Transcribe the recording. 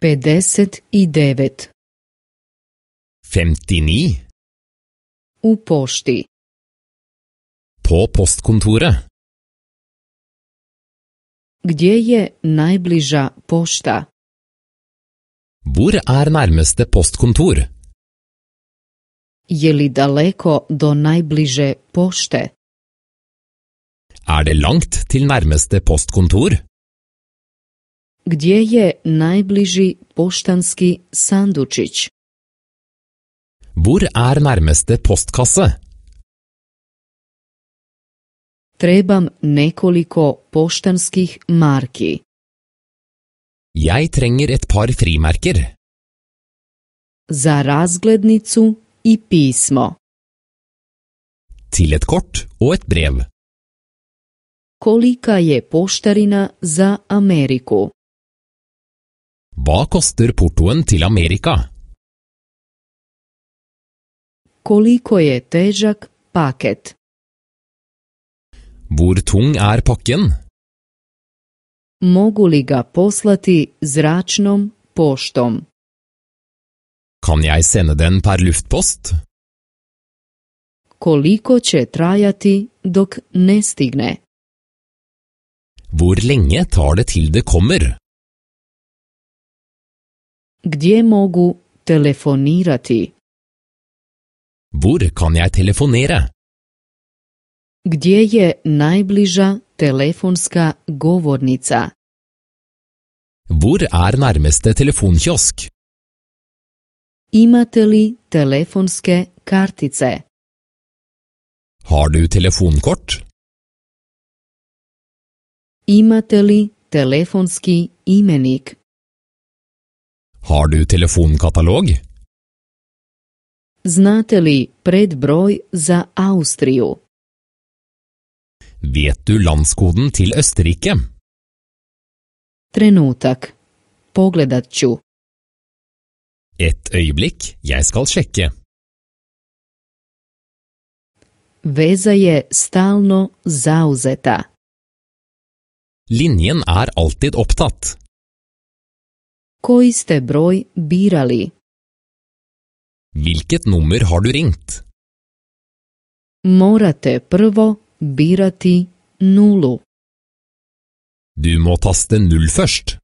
59. Femtini? U pošti. Po postkontoret. Gdje je najbliža pošta? Bur er nærmeste postkontor? Je li daleko do najbliže pošte? Er det langt til nærmeste postkontor? Gdje je najbliži poštanski sandučić? Bur er meste postkasse? Trebam nekoliko poštanskih marki. Jaj trenger et par frimerker. Za razglednicu i pismo. Til et kort og et brev. Kolika je poštarina za Ameriku? Hva koster portoen til Amerika? Koliko je težak paket? Hvor tung er pakken? Mogu li ga poslati zračnom poštom? Kan jeg sende den per luftpost? Koliko će trajati dok ne stigne? Hvor lenge tar det til det kommer? Gdje mogu telefonirati? Vur kan jeg telefonera? Gdje je najbliža telefonska govornica? Vur er nærmeste telefonkiosk? Imate li telefonske kartice? Har du telefonkort? Imate li telefonski imenik? Har du telefonkatalog? Znate li predbroj za Austriju? Vet du landskoden til Østerrike? Trenutak. Pogledat ću. Et øyeblikk, jeg skal sjekke. Veza je stalno zauzeta. Linjen er alltid opptatt koji ste broj birali. Hvilket nummer har du ringt? Morate prvo birati nulu. Du må taste null først.